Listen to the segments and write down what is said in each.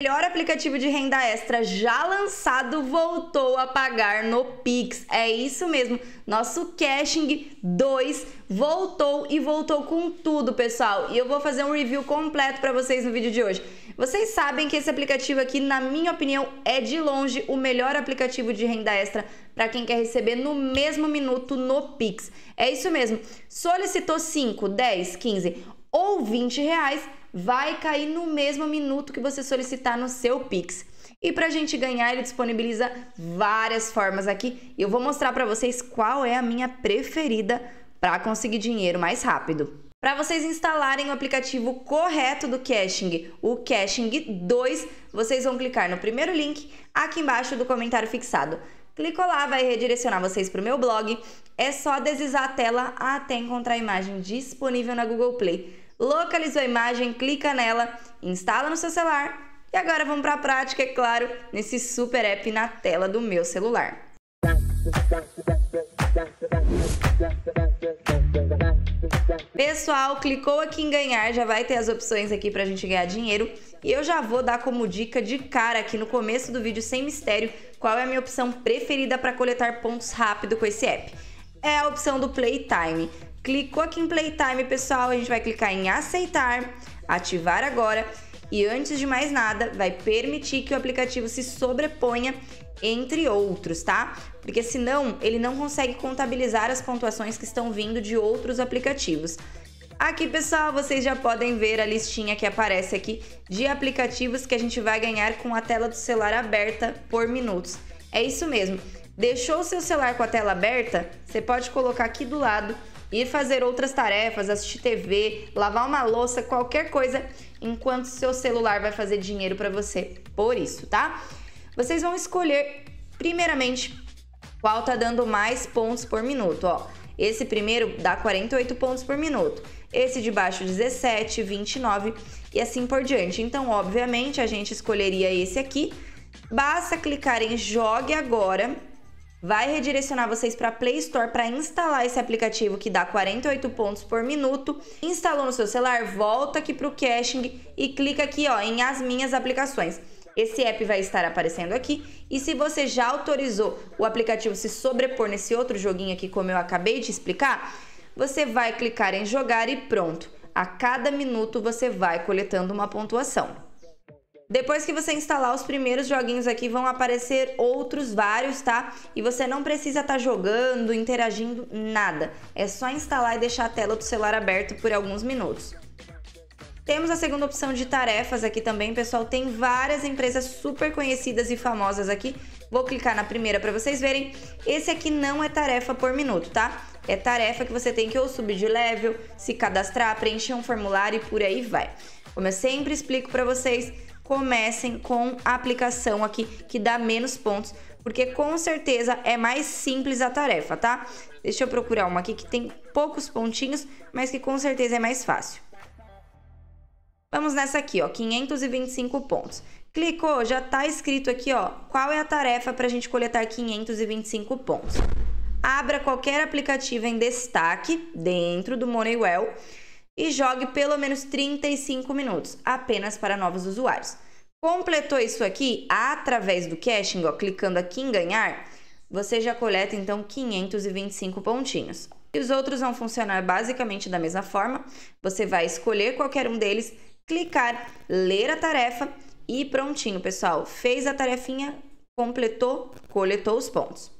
melhor aplicativo de renda extra já lançado voltou a pagar no Pix. É isso mesmo. Nosso Cashing 2 voltou e voltou com tudo, pessoal. E eu vou fazer um review completo para vocês no vídeo de hoje. Vocês sabem que esse aplicativo aqui, na minha opinião, é de longe o melhor aplicativo de renda extra para quem quer receber no mesmo minuto no Pix. É isso mesmo. Solicitou 5, 10, 15 ou 20 reais, vai cair no mesmo minuto que você solicitar no seu Pix. E para a gente ganhar, ele disponibiliza várias formas aqui. Eu vou mostrar para vocês qual é a minha preferida para conseguir dinheiro mais rápido. Para vocês instalarem o aplicativo correto do Caching, o Caching 2, vocês vão clicar no primeiro link aqui embaixo do comentário fixado. Clicou lá, vai redirecionar vocês para o meu blog. É só deslizar a tela até encontrar a imagem disponível na Google Play localizou a imagem, clica nela, instala no seu celular e agora vamos para a prática, é claro, nesse super app na tela do meu celular. Pessoal, clicou aqui em ganhar, já vai ter as opções aqui para a gente ganhar dinheiro. E eu já vou dar como dica de cara aqui no começo do vídeo, sem mistério, qual é a minha opção preferida para coletar pontos rápido com esse app. É a opção do Playtime. Clicou aqui em Playtime, pessoal, a gente vai clicar em aceitar, ativar agora e antes de mais nada, vai permitir que o aplicativo se sobreponha entre outros, tá? Porque senão ele não consegue contabilizar as pontuações que estão vindo de outros aplicativos. Aqui, pessoal, vocês já podem ver a listinha que aparece aqui de aplicativos que a gente vai ganhar com a tela do celular aberta por minutos. É isso mesmo. Deixou o seu celular com a tela aberta? Você pode colocar aqui do lado ir fazer outras tarefas, assistir TV, lavar uma louça, qualquer coisa, enquanto seu celular vai fazer dinheiro para você. Por isso, tá? Vocês vão escolher primeiramente qual tá dando mais pontos por minuto, ó. Esse primeiro dá 48 pontos por minuto. Esse de baixo 17, 29 e assim por diante. Então, obviamente, a gente escolheria esse aqui. Basta clicar em jogue agora vai redirecionar vocês para a Play Store para instalar esse aplicativo que dá 48 pontos por minuto. Instalou no seu celular, volta aqui para o caching e clica aqui ó, em As Minhas Aplicações. Esse app vai estar aparecendo aqui e se você já autorizou o aplicativo se sobrepor nesse outro joguinho aqui, como eu acabei de explicar, você vai clicar em jogar e pronto. A cada minuto você vai coletando uma pontuação. Depois que você instalar os primeiros joguinhos aqui, vão aparecer outros vários, tá? E você não precisa estar tá jogando, interagindo, nada. É só instalar e deixar a tela do celular aberta por alguns minutos. Temos a segunda opção de tarefas aqui também, pessoal. Tem várias empresas super conhecidas e famosas aqui. Vou clicar na primeira para vocês verem. Esse aqui não é tarefa por minuto, tá? É tarefa que você tem que ou subir de level, se cadastrar, preencher um formulário e por aí vai. Como eu sempre explico para vocês, comecem com a aplicação aqui que dá menos pontos, porque com certeza é mais simples a tarefa, tá? Deixa eu procurar uma aqui que tem poucos pontinhos, mas que com certeza é mais fácil. Vamos nessa aqui, ó, 525 pontos. Clicou, já tá escrito aqui, ó, qual é a tarefa para a gente coletar 525 pontos. Abra qualquer aplicativo em destaque dentro do Moneywell e jogue pelo menos 35 minutos, apenas para novos usuários. Completou isso aqui através do caching, ó, clicando aqui em ganhar, você já coleta então 525 pontinhos. E os outros vão funcionar basicamente da mesma forma. Você vai escolher qualquer um deles, clicar, ler a tarefa e prontinho, pessoal. Fez a tarefinha, completou, coletou os pontos.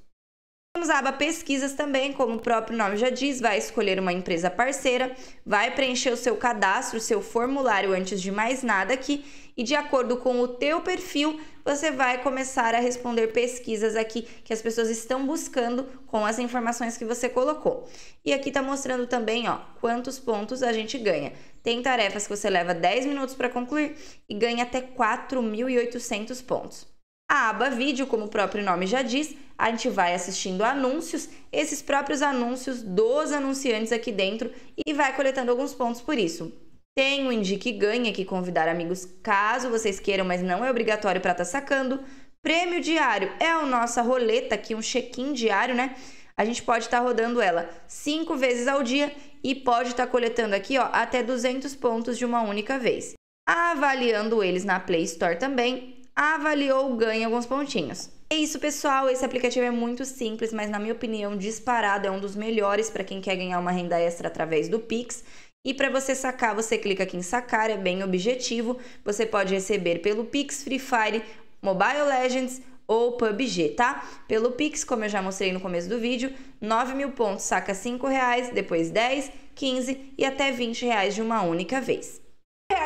Temos a aba Pesquisas também, como o próprio nome já diz, vai escolher uma empresa parceira, vai preencher o seu cadastro, o seu formulário antes de mais nada aqui e de acordo com o teu perfil, você vai começar a responder pesquisas aqui que as pessoas estão buscando com as informações que você colocou. E aqui está mostrando também, ó, quantos pontos a gente ganha. Tem tarefas que você leva 10 minutos para concluir e ganha até 4.800 pontos. A aba vídeo, como o próprio nome já diz, a gente vai assistindo anúncios, esses próprios anúncios dos anunciantes aqui dentro e vai coletando alguns pontos por isso. Tem o Indique Ganha que convidar amigos caso vocês queiram, mas não é obrigatório para estar tá sacando. Prêmio diário é a nossa roleta aqui, um check-in diário, né? A gente pode estar tá rodando ela cinco vezes ao dia e pode estar tá coletando aqui ó, até 200 pontos de uma única vez. Avaliando eles na Play Store também avaliou, ganha alguns pontinhos. É isso, pessoal. Esse aplicativo é muito simples, mas na minha opinião, disparado é um dos melhores para quem quer ganhar uma renda extra através do Pix. E para você sacar, você clica aqui em sacar, é bem objetivo. Você pode receber pelo Pix Free Fire, Mobile Legends ou PUBG, tá? Pelo Pix, como eu já mostrei no começo do vídeo, 9 mil pontos saca 5 reais, depois 10, 15 e até 20 reais de uma única vez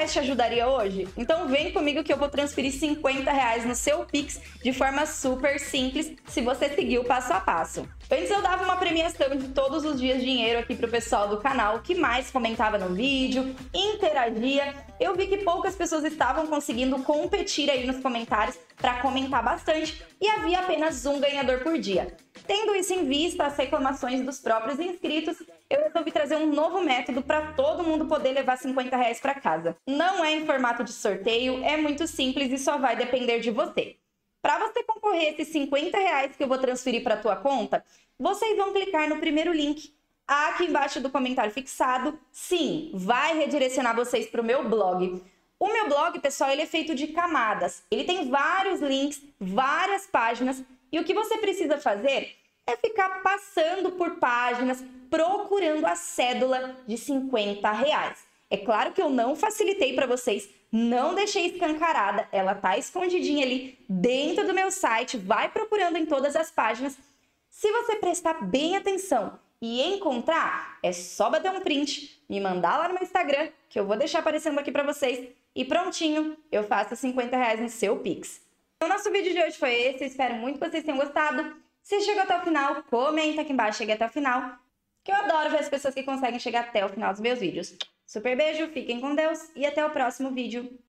reais te ajudaria hoje? Então vem comigo que eu vou transferir 50 reais no seu Pix de forma super simples, se você seguir o passo a passo. Antes eu dava uma premiação de todos os dias dinheiro aqui pro pessoal do canal que mais comentava no vídeo, interagia. Eu vi que poucas pessoas estavam conseguindo competir aí nos comentários para comentar bastante e havia apenas um ganhador por dia. Tendo isso em vista, as reclamações dos próprios inscritos, eu resolvi trazer um novo método para todo mundo poder levar 50 reais para casa. Não é em formato de sorteio, é muito simples e só vai depender de você. Para você concorrer esses 50 reais que eu vou transferir para a tua conta, vocês vão clicar no primeiro link aqui embaixo do comentário fixado. Sim, vai redirecionar vocês para o meu blog. O meu blog, pessoal, ele é feito de camadas. Ele tem vários links, várias páginas. E o que você precisa fazer é ficar passando por páginas procurando a cédula de 50 reais. É claro que eu não facilitei para vocês, não deixei escancarada, ela tá escondidinha ali dentro do meu site, vai procurando em todas as páginas. Se você prestar bem atenção e encontrar, é só bater um print, me mandar lá no meu Instagram, que eu vou deixar aparecendo aqui para vocês, e prontinho, eu faço 50 reais no seu Pix. Então, nosso vídeo de hoje foi esse, eu espero muito que vocês tenham gostado. Se chegou até o final, comenta aqui embaixo, cheguei até o final, que eu adoro ver as pessoas que conseguem chegar até o final dos meus vídeos. Super beijo, fiquem com Deus e até o próximo vídeo.